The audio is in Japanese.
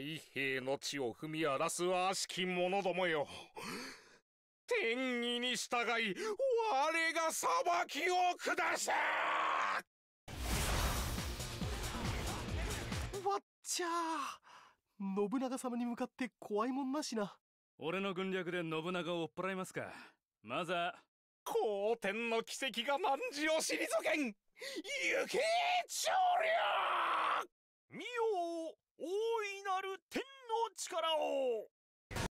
太平の地を踏み荒らす悪しき者どもよ。天義に従い、我が裁きを下せわっちゃ信長様に向かって怖いもんなしな。俺の軍略で信長を追っ払いますか。まずは、皇天の奇跡が万事を退けん行け長